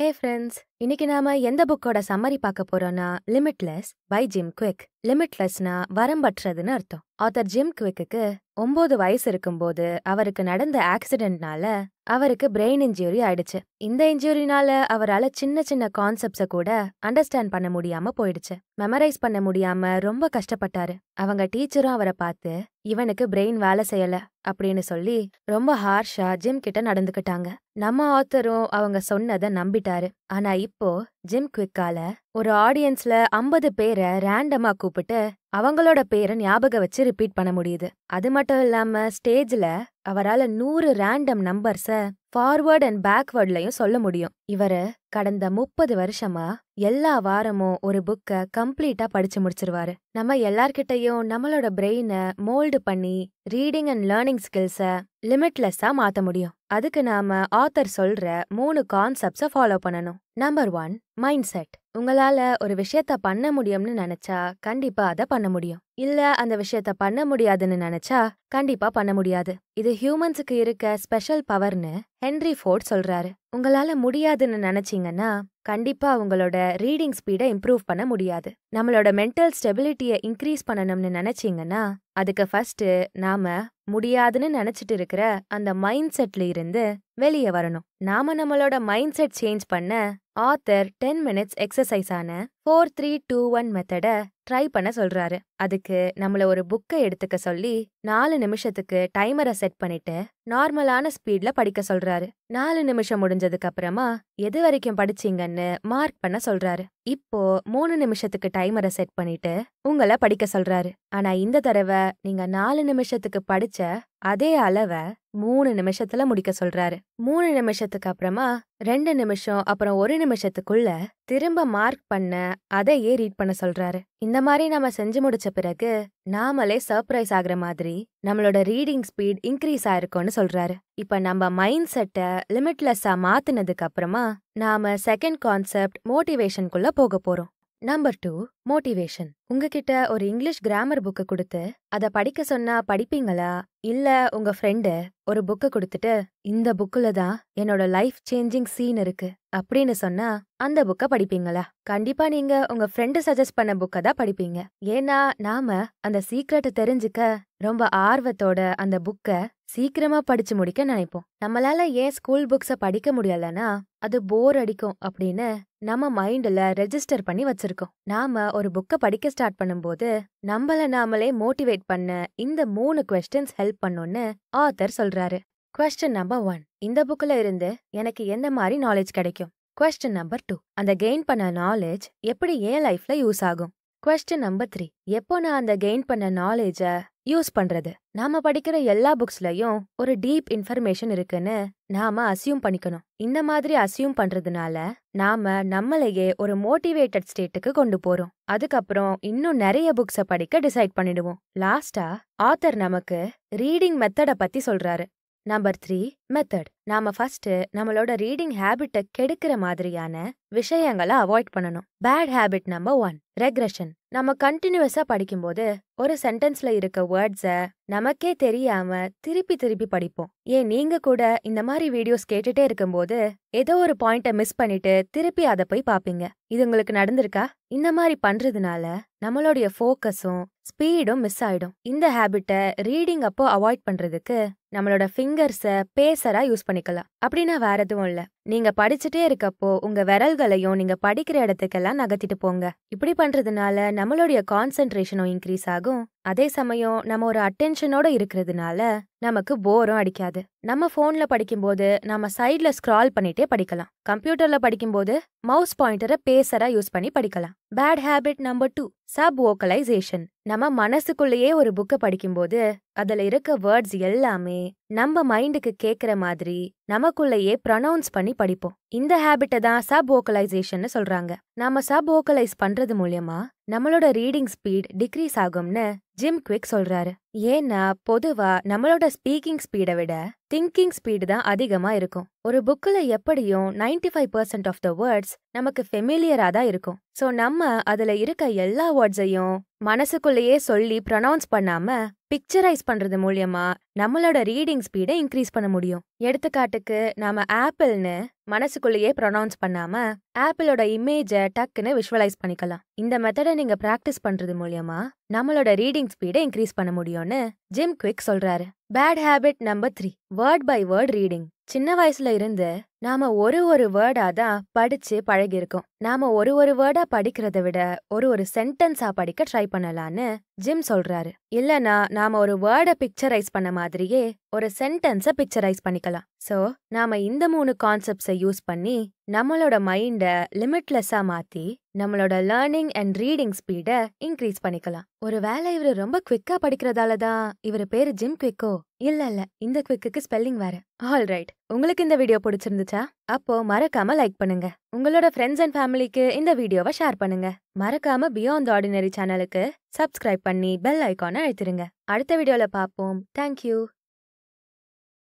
hey friends இன்னைக்கு நாம எந்த புக்கோட சம்மரி பார்க்க போறோம்னா லிமிட்லெஸ் பை ஜிம் குவிக் லிமிட்லெஸ்னா வரம்பற்றதுன்னு அர்த்தம் ஆத்தர் ஜிம் குவிக்குக்கு ஒம்பது வயசு இருக்கும்போது அவருக்கு நடந்த ஆக்சிடென்ட்னால அவருக்கு பிரெயின் இன்ஜுரி ஆயிடுச்சு இந்த இன்ஜுரினால அவரால் சின்ன சின்ன கான்செப்ட்ஸை கூட அண்டர்ஸ்டாண்ட் பண்ண முடியாம போயிடுச்சு மெமரைஸ் பண்ண முடியாம ரொம்ப கஷ்டப்பட்டாரு அவங்க டீச்சரும் அவரை பார்த்து இவனுக்கு பிரெயின் வேலை செய்யல அப்படின்னு சொல்லி ரொம்ப ஹார்ஷா ஜிம் கிட்ட நடந்துக்கிட்டாங்க நம்ம ஆத்தரும் அவங்க சொன்னதை நம்பிட்டாரு ஆனா இப்போ ஜிம் குவிக்கால ஒரு ஆடியன்ஸ்ல ஐம்பது பேரை ரேண்டமா கூப்பிட்டு அவங்களோட பேரை ஞாபகம் வச்சு ரிப்பீட் பண்ண முடியுது அது மட்டும் இல்லாம ஸ்டேஜ்ல அவரால் நூறு ரேண்டம் நம்பர்ஸ ஃபார்வர்ட் அண்ட் பேக்வேர்ட்லயும் சொல்ல முடியும் இவரு கடந்த முப்பது வருஷமா எல்லா வாரமும் ஒரு புக்கை கம்ப்ளீட்டா படிச்சு முடிச்சிருவாரு நம்ம எல்லார்கிட்டயும் நம்மளோட பிரெயினை மோல்டு பண்ணி ரீடிங் அண்ட் லேர்னிங் ஸ்கில்ஸை லிமிட்லெஸ்ஸா மாத்த முடியும் அதுக்கு நாம ஆத்தர் சொல்ற மூணு கான்செப்ட்ஸ ஃபாலோ பண்ணணும் நம்பர் ஒன் மைண்ட் செட் உங்களால ஒரு விஷயத்த பண்ண முடியும்னு நினைச்சா கண்டிப்பா அதை பண்ண முடியும் இல்ல அந்த விஷயத்த பண்ண முடியாதுன்னு நினைச்சா கண்டிப்பா பண்ண முடியாது இது ஹியூமன்ஸுக்கு இருக்க ஸ்பெஷல் பவர்னு ஹென்ரி ஃபோர்ட் சொல்றாரு உங்களால முடியாதுன்னு நினைச்சீங்கன்னா கண்டிப்பா உங்களோட ரீடிங் ஸ்பீடை இம்ப்ரூவ் பண்ண முடியாது நம்மளோட மென்டல் ஸ்டெபிலிட்டியை இன்க்ரீஸ் பண்ணணும்னு நினைச்சீங்கன்னா அதுக்கு ஃபர்ஸ்ட் நாம முடியாதுன்னு நினைச்சிட்டு இருக்கிற அந்த மைண்ட் செட்ல இருந்து வெளியே வரணும் நாம நம்மளோட மைண்ட் செட் சேஞ்ச் பண்ண ஆத்தர் டென் மினிட்ஸ் எக்ஸசைஸான ஃபோர் த்ரீ டூ ஒன் மெத்தடை ட்ரை பண்ண சொல்கிறாரு அதுக்கு நம்மளை ஒரு புக்கை எடுத்துக்க சொல்லி நாலு நிமிஷத்துக்கு டைமரை செட் பண்ணிட்டு நார்மலான ஸ்பீடில் படிக்க சொல்கிறாரு நாலு நிமிஷம் முடிஞ்சதுக்கு அப்புறமா எது வரைக்கும் படிச்சிங்கன்னு மார்க் பண்ண சொல்கிறாரு இப்போ மூணு நிமிஷத்துக்கு டைமரை செட் பண்ணிட்டு உங்களை படிக்க சொல்கிறாரு ஆனால் இந்த தடவை நீங்கள் நாலு நிமிஷத்துக்கு படித்த அதே அளவை மூணு நிமிஷத்துல முடிக்க சொல்றாரு மூணு நிமிஷத்துக்கு அப்புறமா ரெண்டு நிமிஷம் அப்புறம் ஒரு நிமிஷத்துக்குள்ள திரும்ப மார்க் பண்ண அதையே ரீட் பண்ண சொல்றாரு இந்த மாதிரி நம்ம செஞ்சு முடிச்ச பிறகு நாமளே சர்ப்ரைஸ் ஆகுற மாதிரி நம்மளோட ரீடிங் ஸ்பீட் இன்க்ரீஸ் ஆயிருக்கும்னு சொல்றாரு இப்ப நம்ம மைண்ட் செட்டை லிமிட்லெஸ்ஸா மாத்தினதுக்கு அப்புறமா நாம செகண்ட் கான்செப்ட் மோட்டிவேஷனுக்குள்ள போக போறோம் நம்பர் டூ மோட்டிவேஷன் உங்ககிட்ட ஒரு இங்கிலீஷ் கிராமர் புக்கு கொடுத்து அதை படிக்க சொன்னா படிப்பீங்களா இல்ல உங்க ஃப்ரெண்டு ஒரு புக்கு கொடுத்துட்டு இந்த புக்குல தான் என்னோட லைஃப் சேஞ்சிங் சீன் இருக்கு அப்படின்னு சொன்னா அந்த புக்கை படிப்பீங்களா கண்டிப்பா நீங்க உங்க ஃப்ரெண்டு சஜஸ்ட் பண்ண புக்கை தான் படிப்பீங்க ஏன்னா நாம அந்த சீக்ரெட் தெரிஞ்சுக்க ரொம்ப ஆர்வத்தோட அந்த புக்க சீக்கிரமா படிச்சு முடிக்க நினைப்போம் நம்மளால ஏன் ஸ்கூல் புக்ஸ படிக்க முடியலன்னா அது போர் அடிக்கும் அப்படின்னு நம்ம மைண்ட்ல ரெஜிஸ்டர் பண்ணி வச்சிருக்கோம் நாம ஒரு புக்க படிக்க ஸ்டார்ட் பண்ணும்போது நம்மள நாமளே மோட்டிவேட் கால்குலேட் பண்ண இந்த மூணு கொஸ்டின்ஸ் ஹெல்ப் பண்ணும்னு ஆத்தர் சொல்றாரு கொஸ்டின் நம்பர் ஒன் இந்த புக்கில் இருந்து எனக்கு எந்த மாதிரி நாலேஜ் கிடைக்கும் கொஸ்டின் நம்பர் டூ அந்த கெயின் பண்ண நாலேஜ் எப்படி என் லைஃப்ல யூஸ் ஆகும் கொஸ்டின் நம்பர் த்ரீ எப்போ நான் அந்த கெயின் பண்ண நாலேஜை யூஸ் பண்றது நாம படிக்கிற எல்லா புக்ஸ்லயும் ஒரு டீப் இன்ஃபர்மேஷன் இருக்குன்னு நாம அசியூம் பண்ணிக்கணும் இந்த மாதிரி அசியூம் பண்றதுனால நாம நம்மளையே ஒரு மோட்டிவேட்டட் ஸ்டேட்டுக்கு கொண்டு போறோம் அதுக்கப்புறம் இன்னும் நிறைய புக்ஸ படிக்க டிசைட் பண்ணிடுவோம் லாஸ்டா ஆத்தர் நமக்கு ரீடிங் மெத்தடை பத்தி சொல்றாரு நம்பர் த்ரீ மெத்தட் நாம ஃபர்ஸ்ட் நம்மளோட ரீடிங் ஹேபிட்ட கெடுக்கிற மாதிரியான விஷயங்களை அவாய்ட் பண்ணணும் bad habit number one regression நம்ம கண்டினியூஸா படிக்கும்போது ஒரு சென்டென்ஸ்ல இருக்க வேர்ட்ஸ நமக்கே தெரியாம திருப்பி திருப்பி படிப்போம் ஏன் நீங்க கூட இந்த மாதிரி வீடியோஸ் கேட்டுட்டே இருக்கும்போது ஏதோ ஒரு பாயிண்ட மிஸ் பண்ணிட்டு திருப்பி அதை போய் பாப்பீங்க இது உங்களுக்கு நடந்திருக்கா இந்த மாதிரி பண்றதுனால நம்மளுடைய போக்கஸும் ஸ்பீடும் மிஸ் ஆயிடும் இந்த ஹேபிட்ட ரீடிங் அப்போ அவாய்ட் பண்றதுக்கு நம்மளோட ஃபிங்கர்ஸை பே இரேசரா யூஸ் பண்ணிக்கலாம் அப்படின்னா வேற எதுவும் இல்ல நீங்க படிச்சுட்டே இருக்கப்போ உங்க விரல்களையும் நீங்க படிக்கிற இடத்துக்கெல்லாம் நகர்த்திட்டு போங்க இப்படி பண்றதுனால நம்மளுடைய கான்சென்ட்ரேஷனும் இன்க்ரீஸ் ஆகும் அதே சமயம் நம்ம ஒரு அட்டென்ஷனோட இருக்கிறதுனால நமக்கு போரும் அடிக்காது நம்ம ஃபோனில் படிக்கும்போது நம்ம சைடில் ஸ்க்ரால் பண்ணிட்டே படிக்கலாம் கம்ப்யூட்டரில் படிக்கும்போது மவுஸ் பாயிண்டரை பேசரா யூஸ் பண்ணி படிக்கலாம் bad habit number two subvocalisation நம்ம மனசுக்குள்ளேயே ஒரு புக்கை படிக்கும்போது அதில் இருக்க வேர்ட்ஸ் எல்லாமே நம்ம மைண்டுக்கு கேட்குற மாதிரி நமக்குள்ளேயே ப்ரொனவுன்ஸ் பண்ணி படிப்போம் இந்த ஹேபிட்டை தான் சப் ஓக்கலைசேஷன் சொல்றாங்க நாம சப் ஓக்கலைஸ் பண்றது மூலியமா நம்மளோட ரீடிங் ஸ்பீட் டிக்ரீஸ் ஆகும்னு ஜிம் குவிக் சொல்றாரு ஏன்னா பொதுவா நம்மளோட ஸ்பீக்கிங் ஸ்பீடை விட திங்கிங் ஸ்பீடு தான் அதிகமா இருக்கும் ஒரு புக்கில் எப்படியும் ninety five percent of the words நமக்கு ஃபெமிலியரா தான் இருக்கும் ஸோ நம்ம அதுல இருக்க எல்லா வேர்ட்ஸையும் மனசுக்குள்ளேயே சொல்லி ப்ரொனவுன்ஸ் பண்ணாம பிக்சரைஸ் பண்றது மூலியமா நம்மளோட ரீடிங் ஸ்பீடை இன்க்ரீஸ் பண்ண முடியும் எடுத்துக்காட்டுக்கு நாம ஆப்பிள்னு மனசுக்குள்ளேயே ப்ரொனவுன்ஸ் பண்ணாம ஆப்பிளோட இமேஜை டக்குன்னு விஷுவலைஸ் பண்ணிக்கலாம் இந்த மெத்தடை நீங்க பிராக்டிஸ் பண்றது மூலியமா நம்மளோட ரீடிங் ஸ்பீடை இன்க்ரீஸ் பண்ண முடியும்னு ஜிம் குவிக் சொல்றாரு bad habit number three word by word reading சின்ன வயசுல இருந்து நாம ஒரு ஒரு வேர்டா தான் படிச்சு பழகிருக்கோம் நாம ஒரு ஒரு வேர்டா படிக்கிறத விட ஒரு ஒரு சென்டென்ஸா படிக்க ட்ரை பண்ணலான்னு ஜிம் சொல்றாரு இல்லனா நாம ஒரு வேர்டை பிக்சரைஸ் பண்ண மாதிரியே ஒரு சென்டென்ஸை பிக்சரைஸ் பண்ணிக்கலாம் ஸோ நாம இந்த மூணு கான்செப்ட்ஸை யூஸ் பண்ணி நம்மளோட மைண்டை லிமிட்லெஸ்ஸாக மாற்றி நம்மளோட லேர்னிங் அண்ட் ரீடிங் ஸ்பீடை இன்க்ரீஸ் பண்ணிக்கலாம் ஒரு வேலை இவர் ரொம்ப குவிக்காக படிக்கிறதால தான் இவர் பேர் ஜிம் குவிக்கோ இல்லை இல்லை இந்த குவிக்கு ஸ்பெல்லிங் வேற ஆல் ரைட் உங்களுக்கு இந்த வீடியோ பிடிச்சிருந்துச்சா அப்போ மறக்காம லைக் பண்ணுங்க உங்களோட ஃப்ரெண்ட்ஸ் அண்ட் ஃபேமிலிக்கு இந்த வீடியோவை ஷேர் பண்ணுங்க மறக்காம பியாண்ட் ஆர்டினரி சேனலுக்கு சப்ஸ்கிரைப் பண்ணி பெல் ஐக்கானை அழுத்திருங்க அடுத்த வீடியோவில் பார்ப்போம் தேங்க்யூ